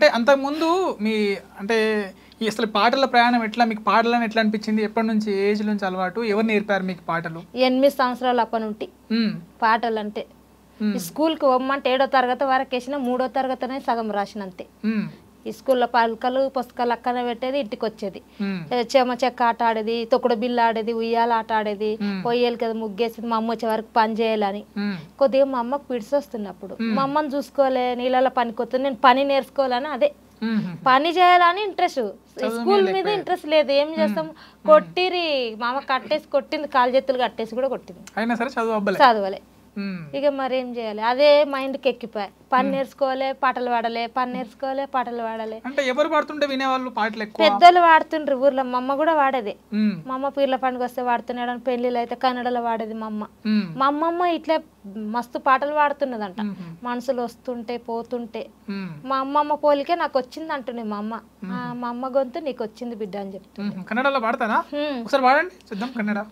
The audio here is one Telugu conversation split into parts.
అంటే అంతకుముందు మీ అంటే ఈ అసలు పాటల ప్రయాణం ఎట్లా మీకు అని ఎట్లా అనిపించింది ఎప్పటి నుంచి ఏజ్ నుంచి అలవాటు ఎవరు నేర్పారు మీకు పాటలు ఎనిమిది సంవత్సరాలు అప్పటి నుండి పాటలు అంటే స్కూల్కి పొమ్మంటే ఏడో తరగతి వరకు వేసిన మూడో తరగతి సగం రాసిన అంతే ఈ స్కూల్లో పలకలు పుస్తకాలు అక్కనే పెట్టేది ఇంటికి వచ్చేది చెమ చెక్క ఆట ఆడేది తొక్కుడు బిల్లు ఆడేది ఉయ్యాల ఆట ఆడేది పొయ్యాలి కదా ముగ్గేసింది మా అమ్మ వచ్చే వరకు పని చేయాలని కొద్దిగా మా అమ్మకు పిడిసి వస్తున్నప్పుడు మా అమ్మని చూసుకోలే నీళ్ళలో పనికొస్తుంది నేను పని నేర్చుకోవాలని అదే పని చేయాలని ఇంట్రెస్ట్ స్కూల్ మీద ఇంట్రెస్ట్ లేదు ఏం చేస్తాం కొట్టిరి అమ్మ కట్టేసి కొట్టింది కాలు చేతులు కట్టేసి కూడా కొట్టింది అయినా సరే చదవలే Hmm. ఇక మరేం చేయాలి అదే మైండ్ ఎక్కిపోయి hmm. పని నేర్చుకోవాలి పాటలు పాడలే పని నేర్చుకోవాలి పాటలు పాడలే అంటే ఎవరు పాడుతుంటే వినేవాళ్ళు పాటలు పెద్దలు వాడుతుండ్రు ఊర్లో మా అమ్మ కూడా వాడేది hmm. మా అమ్మ పీర్ల పండుగ వస్తే వాడుతున్నాడు అని పెళ్లిలో అయితే కన్నడలో వాడేది మా అమ్మ మా అమ్మమ్మ ఇట్లా మస్తు పాటలు పాడుతున్నదంట మనుషులు వస్తుంటే పోతుంటే మా అమ్మమ్మ పోలికే నాకు వచ్చింది అంటుంది మా అమ్మ మా అమ్మ గొంతు నీకు వచ్చింది బిడ్డ అని చెప్తుంది కన్నడలో వాడతానా ఒకసారి వాడండి చూద్దాం కన్నడ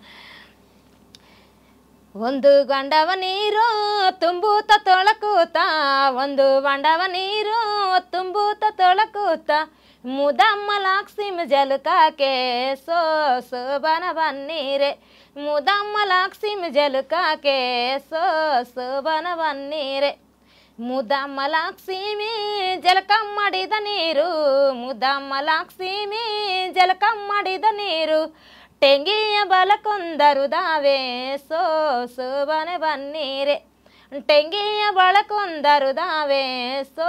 ಒಂದು ಗಂಡವ ನೀರು ತುಂಬೂತ ತೊಳಕೂತ ಒಂದು ಬಂಡವ ನೀರು ತುಂಬೂತ ತೊಳಕೂತ ಮುದಮ್ಮ ಲಾಕ್ಸಿಮ ಜಲುಕಾಕೆ ಸೋ ಬನ್ನೀರೆ ಮುದಮ್ಮ ಲಾಕ್ಸಿಮ ಜಲುಕಾಕೆ ಸೋ ಬನ್ನೀರೆ ಮುದಮ್ಮ ಜಲಕಮ್ಮಡಿದ ನೀರು ಮುದಮ್ಮ ಲಾಕ್ಸಿಮಿ ಜಲಕಮ್ಮಡಿದ ನೀರು ಟೆಂಗಿಯ ದಾವೇ ಸೋ ಶೋಭನೆ ಬನ್ನೀರೆ ಟೆಂಗಿಯ ಬಳಕೊಂದರುದಾವೆ ಸೋ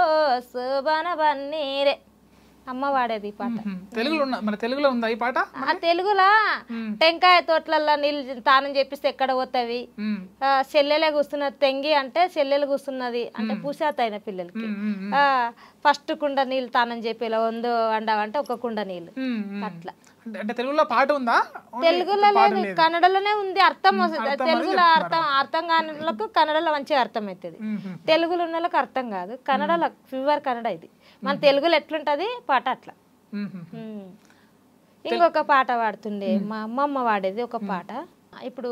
ಶೋಭನ ಬನ್ನೀರೆ అమ్మ వాడేది ఈ పాట తెలుగులో మన తెలుగులో ఉందా ఈ పాట తెలుగులా తెలుగులో టెంకాయ తోటలలో నీళ్ళు తానం చేపిస్తే ఎక్కడ పోతావి చెల్లెలే కూస్తున్న తెంగి అంటే చెల్లెలు కూస్తున్నది అంటే పూసాత అయిన పిల్లలకి ఫస్ట్ కుండ నీళ్ళు తానం చెప్పి ఇలా వందు అంటే ఒక కుండ నీళ్ళు అట్లా అంటే తెలుగులో పాట ఉందా తెలుగులో లేదు కన్నడలోనే ఉంది అర్థం తెలుగులో అర్థం అర్థం కాని కన్నడలో మంచిగా అర్థం అవుతుంది తెలుగులో ఉన్న వాళ్ళకి అర్థం కాదు కన్నడలో ప్యూర్ కన్నడ ఇది మన తెలుగులో ఎట్లుంటది పాట అట్లా ఇంకొక పాట పాడుతుండే మా అమ్మమ్మ వాడేది ఒక పాట ఇప్పుడు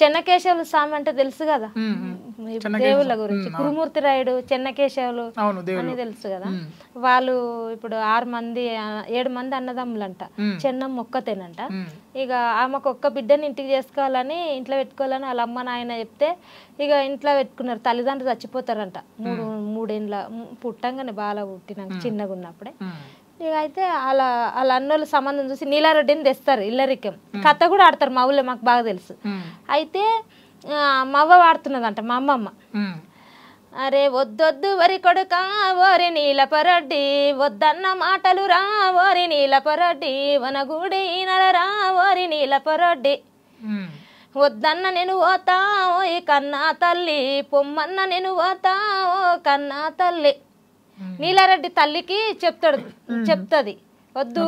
చెన్నకేశవుల స్వామి అంటే తెలుసు కదా దేవుళ్ళ గురించి కురుమూర్తి రాయుడు చెన్నకేశవులు అని తెలుసు కదా వాళ్ళు ఇప్పుడు ఆరు మంది ఏడు మంది అన్నదమ్ములంట మొక్క తేనంట ఇక ఆమెకు ఒక్క బిడ్డని ఇంటికి చేసుకోవాలని ఇంట్లో పెట్టుకోవాలని వాళ్ళ అమ్మ నాయన చెప్తే ఇక ఇంట్లో పెట్టుకున్నారు తల్లిదండ్రులు చచ్చిపోతారంట మూడు మూడేళ్ళ పుట్టంగానే బాగా పుట్టినాక చిన్నగా ఉన్నప్పుడే ఇక అయితే అలా వాళ్ళ అన్నోళ్ళ సంబంధం చూసి నీలారెడ్డిని తెస్తారు ఇల్లరికం కథ కూడా ఆడతారు మా ఊళ్ళో మాకు బాగా తెలుసు అయితే అమ్మవ్వ అవ్వ వాడుతున్నదంట మా అమ్మమ్మ అరే వద్దొద్దు వరి కొడుక ఓరి నీల పరడ్డి వద్దన్న మాటలు రా ఓరి నీల పరడ్డి వనగూడి నల రా ఓరి నీల పరడ్డి వద్దన్న నేను పోతా ఓ కన్నా తల్లి పొమ్మన్న నేను పోతా ఓ కన్నా తల్లి నీలరెడ్డి తల్లికి చెప్తాడు చెప్తుంది వద్దు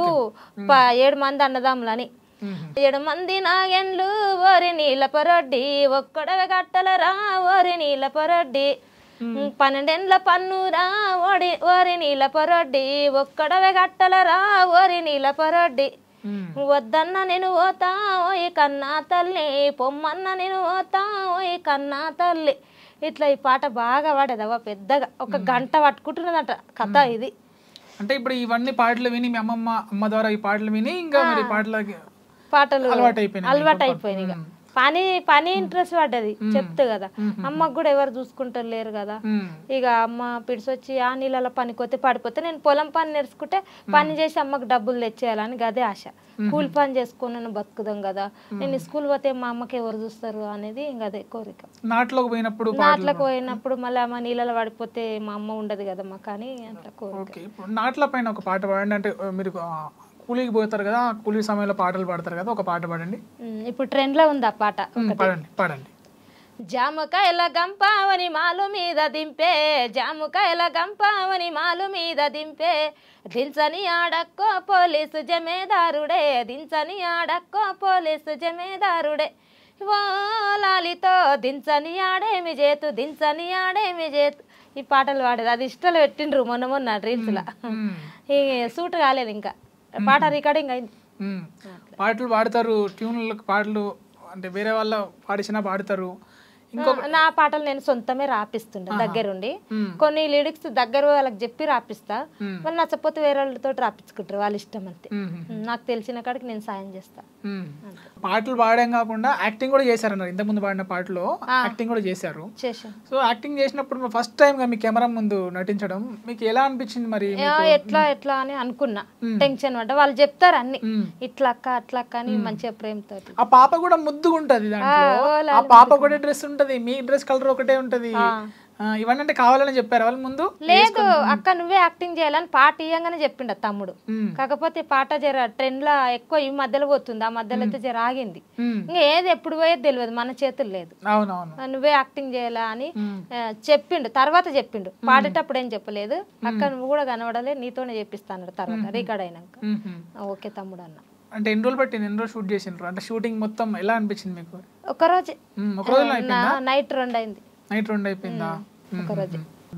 ఏడు మంది అన్నదాములని ఏడు మంది నాగెండ్లు ఓరి నీళ్ళ పొరొడ్డి ఒక్కడవి కట్టలరా ఓరి నీళ్ళ పొరొడ్డి పన్నెండెండ్ల పన్నురా ఓడి ఓరి నీళ్ళ పొరొడ్డి ఒక్కడవే కట్టలరా ఓరి నీళ్ళ పొరొడ్డి వద్దన్న నేను పోతా ఓయి కన్నా తల్లి పొమ్మన్న నేను పోతా ఓయి కన్నా తల్లి ఇట్లా ఈ పాట బాగా పాడేదవ్వ పెద్దగా ఒక గంట పట్టుకుంటున్నదంట కథ ఇది అంటే ఇప్పుడు ఇవన్నీ పాటలు విని మీ అమ్మమ్మ అమ్మ ద్వారా ఈ పాటలు విని ఇంకా మరి పాటలకి పాటలు అలవాటు అయిపోయినాయి పని పని ఇంట్రెస్ట్ పడ్డది చెప్తే కదా అమ్మకు కూడా ఎవరు చూసుకుంటారు లేరు కదా ఇక అమ్మ పిడిసొచ్చి ఆ నీళ్ళ పనికొతే పడిపోతే నేను పొలం పని నేర్చుకుంటే పని చేసి అమ్మకు డబ్బులు తెచ్చేయాలని అదే ఆశ కూలి పని చేసుకుని నేను బతుకుదాం కదా నేను స్కూల్ పోతే మా అమ్మకి ఎవరు చూస్తారు అనేది అదే కోరిక నాట్లోకి పోయినప్పుడు నాట్లకు పోయినప్పుడు మళ్ళీ అమ్మ నీళ్ళలో పడిపోతే మా అమ్మ ఉండదు కదా మా కానీ అట్లా కోరిక నాట్ల పైన ఒక పాట పాడండి అంటే మీరు కూలీకి పోతారు కదా కూలీ సమయంలో పాటలు పాడతారు కదా ఒక పాట పాడండి ఇప్పుడు ట్రెండ్ లో ఉంది ఆ పాట పాడండి పాడండి జామకాయల గంపావని మాలు మీద దింపే జామకాయల గంపావని మాలు మీద దింపే దించని ఆడక్కో పోలీసు జమేదారుడే దించని ఆడక్కో పోలీసు జమేదారుడే ఓ లాలితో దించని ఆడేమి చేతు దించని ఆడేమి చేతు ఈ పాటలు పాడేది అది ఇష్టాలు పెట్టిండ్రు మొన్న మొన్న లా సూట్ కాలేదు ఇంకా పాట రికార్డింగ్ అయింది పాటలు పాడతారు ట్యూన్లకు పాటలు అంటే వేరే వాళ్ళ పాడిసినా పాడతారు నా పాటలు నేను సొంతమే రాపిస్తుండే దగ్గరుండి కొన్ని లిరిక్స్ దగ్గర వాళ్ళకి చెప్పి రాపిస్తా వాళ్ళు నచ్చపోతే వేరే వాళ్ళతో రాపించుకుంటారు వాళ్ళ ఇష్టం అంతే నాకు తెలిసిన కాడికి నేను సాయం చేస్తా పాటలు పాడడం కాకుండా యాక్టింగ్ కూడా చేశారు ఇంత ముందు పాడిన పాటలో యాక్టింగ్ కూడా చేశారు సో యాక్టింగ్ చేసినప్పుడు ఫస్ట్ టైం గా మీ కెమెరా ముందు నటించడం మీకు ఎలా అనిపించింది మరి ఎట్లా ఎట్లా అని అనుకున్నా టెన్షన్ అంట వాళ్ళు చెప్తారు అన్ని ఇట్లా అక్క అట్లా అక్క అని మంచిగా ప్రేమతో ఆ పాప కూడా ముద్దుగుంటది ఆ పాప కూడా డ్రెస్ ఉంటుంది ఉంటది మీ డ్రెస్ కలర్ ఒకటే ఉంటది ఇవన్నీ అంటే కావాలని చెప్పారు వాళ్ళు ముందు లేదు అక్క నువ్వే యాక్టింగ్ చేయాలని పాట ఇయ్యంగానే చెప్పిండ తమ్ముడు కాకపోతే పాట జర ట్రెండ్ లా ఎక్కువ ఈ మధ్యలో పోతుంది ఆ మధ్యలో అయితే జర ఆగింది ఇంకా ఏది ఎప్పుడు పోయేది తెలియదు మన చేతులు లేదు నువ్వే యాక్టింగ్ చేయాలా అని చెప్పిండు తర్వాత చెప్పిండు పాడేటప్పుడు ఏం చెప్పలేదు అక్క నువ్వు కూడా కనబడలే నీతోనే చెప్పిస్తాను తర్వాత రికార్డ్ అయినాక ఓకే తమ్ముడు అన్న అంటే ఎన్ని రోజులు పట్టింది ఎన్ని రోజులు షూట్ చేసిండ్రు అంటే షూటింగ్ మొత్తం ఎలా అనిపించింది మీకు ఒక రోజు ఒక రోజు నైట్ రెండు అయింది నైట్ రెండు అయిపోయిందా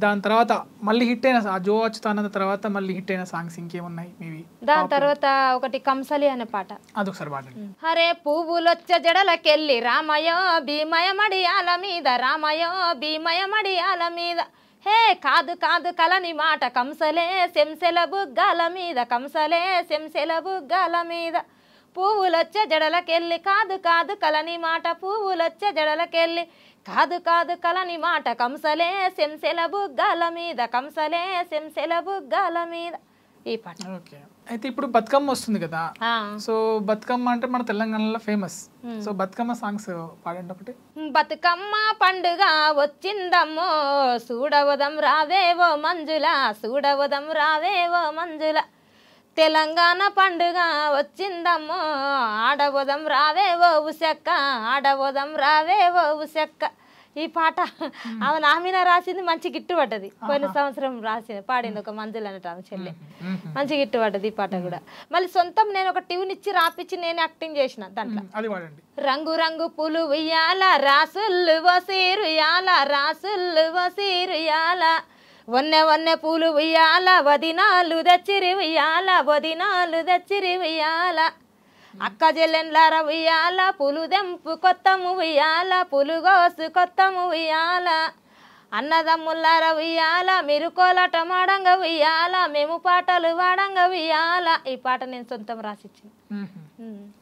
దాని తర్వాత మళ్ళీ హిట్ అయిన జో అచ్చుతానంద తర్వాత మళ్ళీ హిట్ అయిన సాంగ్స్ ఇంకేమున్నాయి దాని తర్వాత ఒకటి కంసలి అనే పాట అదొకసారి పాడండి హరే పువ్వులొచ్చ జడలకెళ్ళి రామయో భీమయ ఆల మీద రామయో భీమయ ఆల మీద హే కాదు కాదు కలని మాట కంసలే శంసెల బుగ్గాల మీద కంసలే శంసెల బుగ్గాల మీద పువ్వులొచ్చే జడలకెళ్ళి కాదు కాదు కలని మాట పువ్వులొచ్చే జడలకెళ్ళి కాదు కాదు కలని మాట కంసలే శంసెల బుగ్గాల మీద కంసలే శంసెల బుగ్గాల మీద ఈ పాట ఓకే అయితే ఇప్పుడు బతుకమ్మ వస్తుంది కదా సో బతుకమ్మ అంటే మన తెలంగాణలో ఫేమస్ సో బతుకమ్మ సాంగ్స్ పాడండి ఒకటి బతుకమ్మ పండుగ వచ్చిందమ్మో చూడవదం రావేవో మంజుల చూడవదం రావేవో మంజుల తెలంగాణ పండుగ వచ్చిందమ్మో ఆడవదం రావేవో ఉసెక్క ఆడవదం రావేవో ఉసెక్క ఈ పాట ఆమె నా మీద రాసింది మంచి పడ్డది పోయిన సంవత్సరం రాసింది పాడింది ఒక మంజులు అనటాను చెల్లి మంచి గిట్టు పడ్డది ఈ పాట కూడా మళ్ళీ సొంతం నేను ఒక ట్యూన్ ఇచ్చి రాపిచ్చి నేను యాక్టింగ్ చేసిన దాంట్లో రంగు రంగు పులు ఉయ్యాల రాసుల్లు వసీరు యాల రాసుల్లు వసీరు యాల వన్నె వన్నె పూలు ఉయ్యాల వదినాలు దచ్చిరి ఉయ్యాల వదినాలు దచ్చిరి ఉయ్యాల అక్క చెల్లెన్లార ఉయ్యాల పులు దెంపు కొత్త ఉయ్యాల పులు గోసు కొత్త ఉయ్యాల అన్నదమ్ముల్లార ఉయ్యాల మీరు కోలాట మాడంగ ఉయ్యాల మేము పాటలు వాడంగ ఉయ్యాల ఈ పాట నేను సొంతం రాసిచ్చింది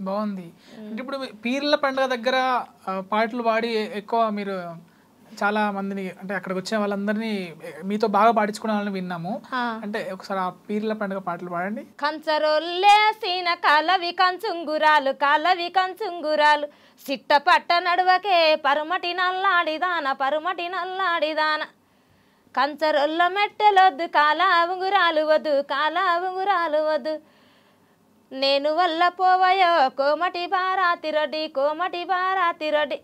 బాగుంది అంటే ఇప్పుడు పీర్ల పండుగ దగ్గర పాటలు పాడి ఎక్కువ మీరు చాలా మందిని అంటే అక్కడికి వచ్చే వాళ్ళందరినీ మీతో బాగా పాడించుకున్నారని విన్నాము అంటే ఒకసారి ఆ పీర్ల పండుగ పాటలు పాడండి కంచరొల్లేసిన కలవి కంచుంగురాలు కలవి కంచుంగురాలు సిట్ట పట్ట నడువకే పరుమటి నల్లాడిదాన పరుమటి నల్లాడిదాన కంచరొల్ల మెట్టెలొద్దు కాల ఉంగురాలు వద్దు కాల ఉంగురాలు వద్దు నేను వల్ల పోవయో కోమటి బారాతిరడి కోమటి బారాతిరడి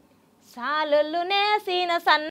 సాలు నేసిన సన్న